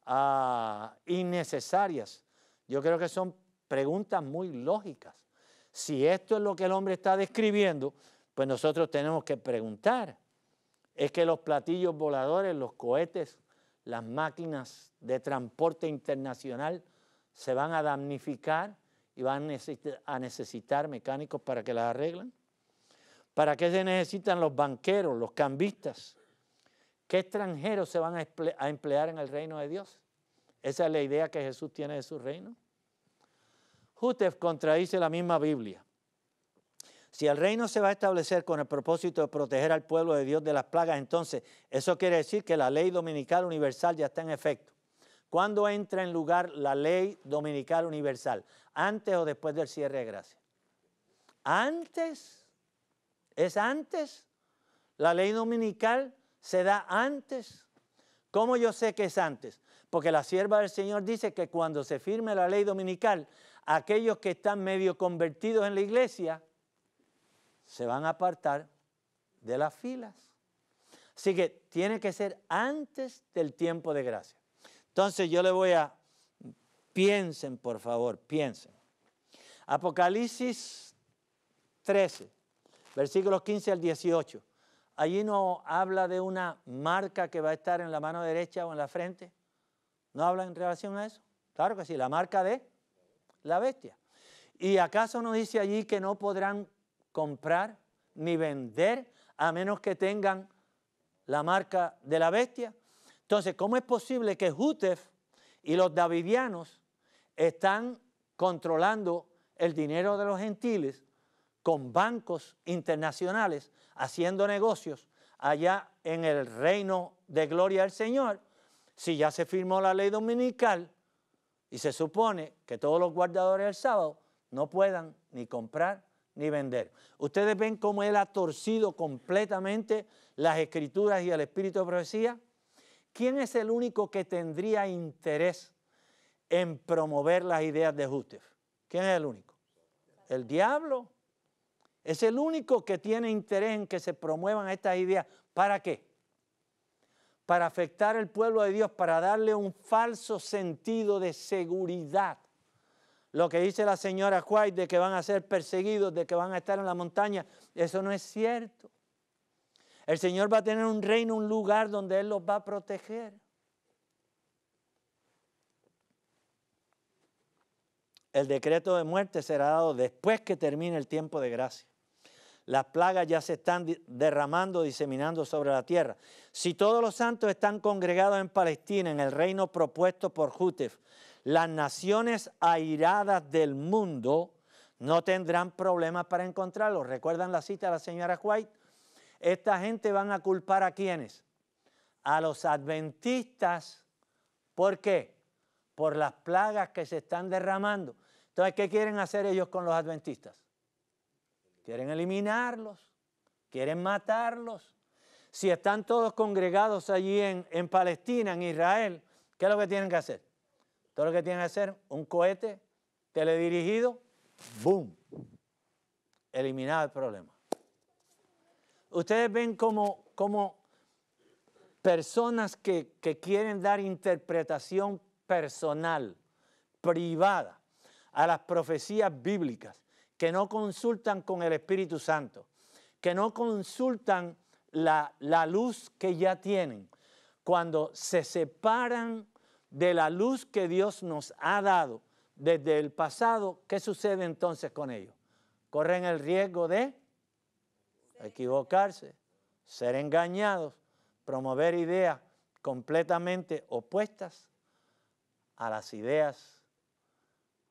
ah, innecesarias. Yo creo que son preguntas muy lógicas. Si esto es lo que el hombre está describiendo, pues nosotros tenemos que preguntar. Es que los platillos voladores, los cohetes, las máquinas de transporte internacional se van a damnificar y van a necesitar mecánicos para que las arreglen. ¿Para qué se necesitan los banqueros, los cambistas? ¿Qué extranjeros se van a emplear en el reino de Dios? Esa es la idea que Jesús tiene de su reino. Jutef contradice la misma Biblia. Si el reino se va a establecer con el propósito de proteger al pueblo de Dios de las plagas, entonces eso quiere decir que la ley dominical universal ya está en efecto. ¿Cuándo entra en lugar la ley dominical universal? ¿Antes o después del cierre de gracia? Antes. Es antes. La ley dominical se da antes. ¿Cómo yo sé que es antes? Porque la sierva del Señor dice que cuando se firme la ley dominical, aquellos que están medio convertidos en la iglesia se van a apartar de las filas. Así que tiene que ser antes del tiempo de gracia. Entonces yo le voy a, piensen por favor, piensen. Apocalipsis 13, versículos 15 al 18. Allí no habla de una marca que va a estar en la mano derecha o en la frente. ¿No habla en relación a eso? Claro que sí, la marca de la bestia. ¿Y acaso nos dice allí que no podrán comprar ni vender a menos que tengan la marca de la bestia? Entonces, ¿cómo es posible que Jutef y los davidianos están controlando el dinero de los gentiles con bancos internacionales, haciendo negocios allá en el reino de gloria del Señor, si ya se firmó la ley dominical y se supone que todos los guardadores del sábado no puedan ni comprar ni vender. ¿Ustedes ven cómo él ha torcido completamente las escrituras y el espíritu de profecía? ¿Quién es el único que tendría interés en promover las ideas de Jútef? ¿Quién es el único? El diablo. Es el único que tiene interés en que se promuevan estas ideas. ¿Para qué? para afectar al pueblo de Dios, para darle un falso sentido de seguridad. Lo que dice la señora White de que van a ser perseguidos, de que van a estar en la montaña, eso no es cierto. El Señor va a tener un reino, un lugar donde Él los va a proteger. El decreto de muerte será dado después que termine el tiempo de gracia. Las plagas ya se están derramando, diseminando sobre la tierra. Si todos los santos están congregados en Palestina, en el reino propuesto por Jutef, las naciones airadas del mundo no tendrán problemas para encontrarlos. ¿Recuerdan la cita de la señora White? Esta gente van a culpar a quiénes? A los adventistas. ¿Por qué? Por las plagas que se están derramando. Entonces, ¿qué quieren hacer ellos con los adventistas? quieren eliminarlos, quieren matarlos. Si están todos congregados allí en, Palestina, en Israel, ¿qué es lo que tienen que hacer? Todo lo que tienen que hacer, un cohete teledirigido, ¡boom! Eliminado el problema. Ustedes ven como, personas que quieren dar interpretación personal, privada, a las profecías bíblicas que no consultan con el Espíritu Santo, que no consultan la, luz que ya tienen. Cuando se separan de la luz que Dios nos ha dado desde el pasado, ¿qué sucede entonces con ellos? Corren el riesgo de equivocarse, ser engañados, promover ideas completamente opuestas a las ideas,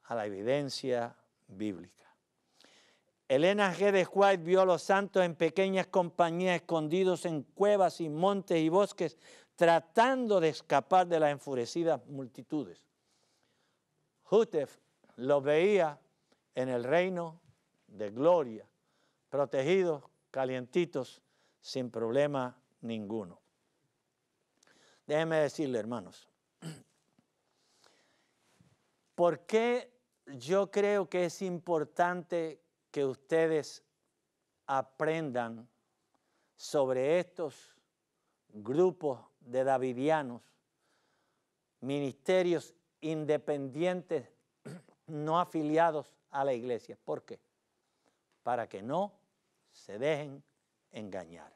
a la evidencia bíblica. Elena G. de White vio a los santos en pequeñas compañías escondidos en cuevas y montes y bosques, tratando de escapar de las enfurecidas multitudes. Jutef los veía en el reino de gloria, protegidos, calientitos, sin problema ninguno. Déjenme decirle, hermanos, ¿por qué yo creo que es importante que ustedes aprendan sobre estos grupos de davidianos, ministerios independientes no afiliados a la iglesia. ¿Por qué? Para que no se dejen engañar.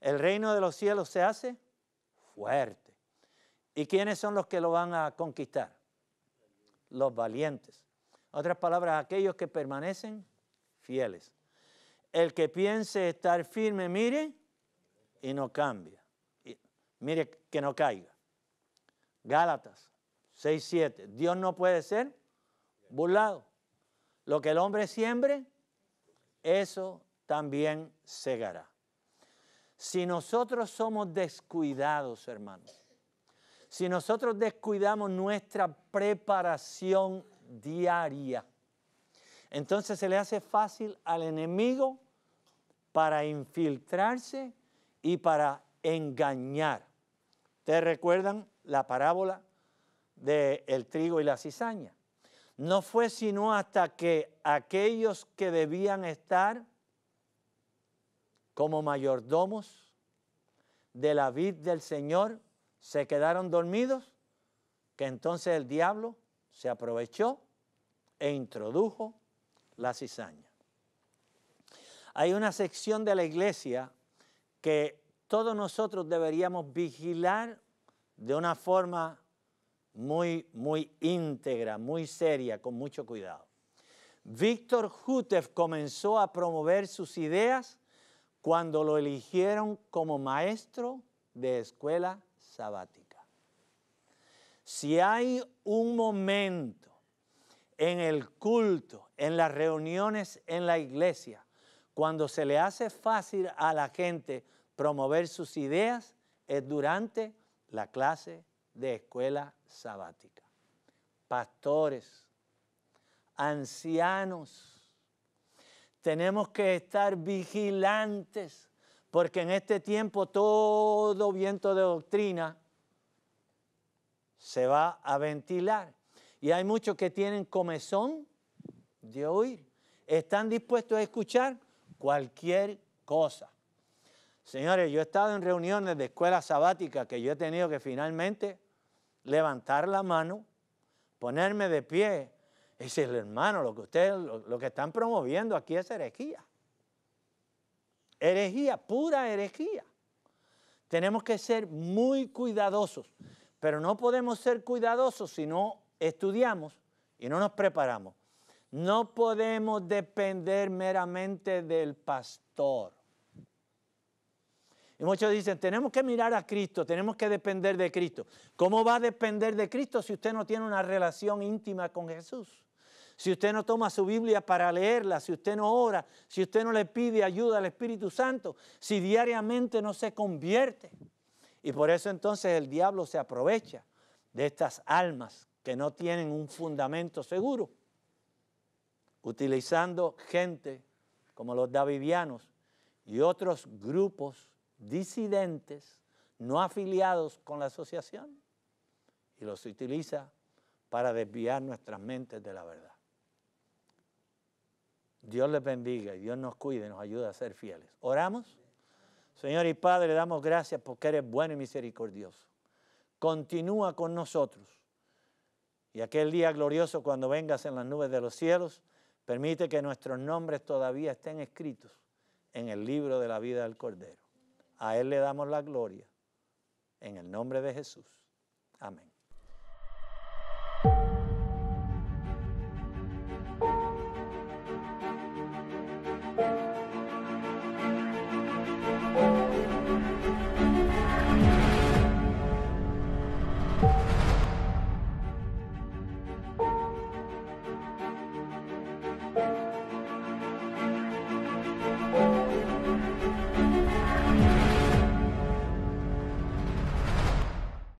El reino de los cielos se hace fuerte. ¿Y quiénes son los que lo van a conquistar? Los valientes otras palabras, aquellos que permanecen fieles. El que piense estar firme, mire y no cambia. mire que no caiga. Gálatas 6, 7. Dios no puede ser burlado. Lo que el hombre siembre, eso también segará. Si nosotros somos descuidados, hermanos, si nosotros descuidamos nuestra preparación diaria. Entonces se le hace fácil al enemigo para infiltrarse y para engañar. ¿Ustedes recuerdan la parábola del el trigo y la cizaña? No fue sino hasta que aquellos que debían estar como mayordomos de la vid del Señor se quedaron dormidos, que entonces el diablo se aprovechó e introdujo la cizaña. Hay una sección de la iglesia que todos nosotros deberíamos vigilar de una forma muy, muy íntegra, muy seria, con mucho cuidado. Víctor Hutef comenzó a promover sus ideas cuando lo eligieron como maestro de escuela sabática. Si hay un momento en el culto, en las reuniones en la iglesia, cuando se le hace fácil a la gente promover sus ideas, es durante la clase de escuela sabática. Pastores, ancianos, tenemos que estar vigilantes porque en este tiempo todo viento de doctrina se va a ventilar. Y hay muchos que tienen comezón de oír. Están dispuestos a escuchar cualquier cosa. Señores, yo he estado en reuniones de escuela sabática que yo he tenido que finalmente levantar la mano, ponerme de pie y decirle, hermano, lo que ustedes, lo que están promoviendo aquí es herejía. Herejía, pura herejía. Tenemos que ser muy cuidadosos. Pero no podemos ser cuidadosos si no estudiamos y no nos preparamos. No podemos depender meramente del pastor. Y muchos dicen, tenemos que mirar a Cristo, tenemos que depender de Cristo. ¿Cómo va a depender de Cristo si usted no tiene una relación íntima con Jesús? Si usted no toma su Biblia para leerla, si usted no ora, si usted no le pide ayuda al Espíritu Santo, si diariamente no se convierte. Y por eso entonces el diablo se aprovecha de estas almas que no tienen un fundamento seguro, utilizando gente como los davivianos y otros grupos disidentes no afiliados con la asociación y los utiliza para desviar nuestras mentes de la verdad. Dios les bendiga y Dios nos cuide y nos ayude a ser fieles. Oramos. Señor y Padre, le damos gracias porque eres bueno y misericordioso. Continúa con nosotros. Y aquel día glorioso cuando vengas en las nubes de los cielos, permite que nuestros nombres todavía estén escritos en el libro de la vida del Cordero. A Él le damos la gloria. En el nombre de Jesús. Amén.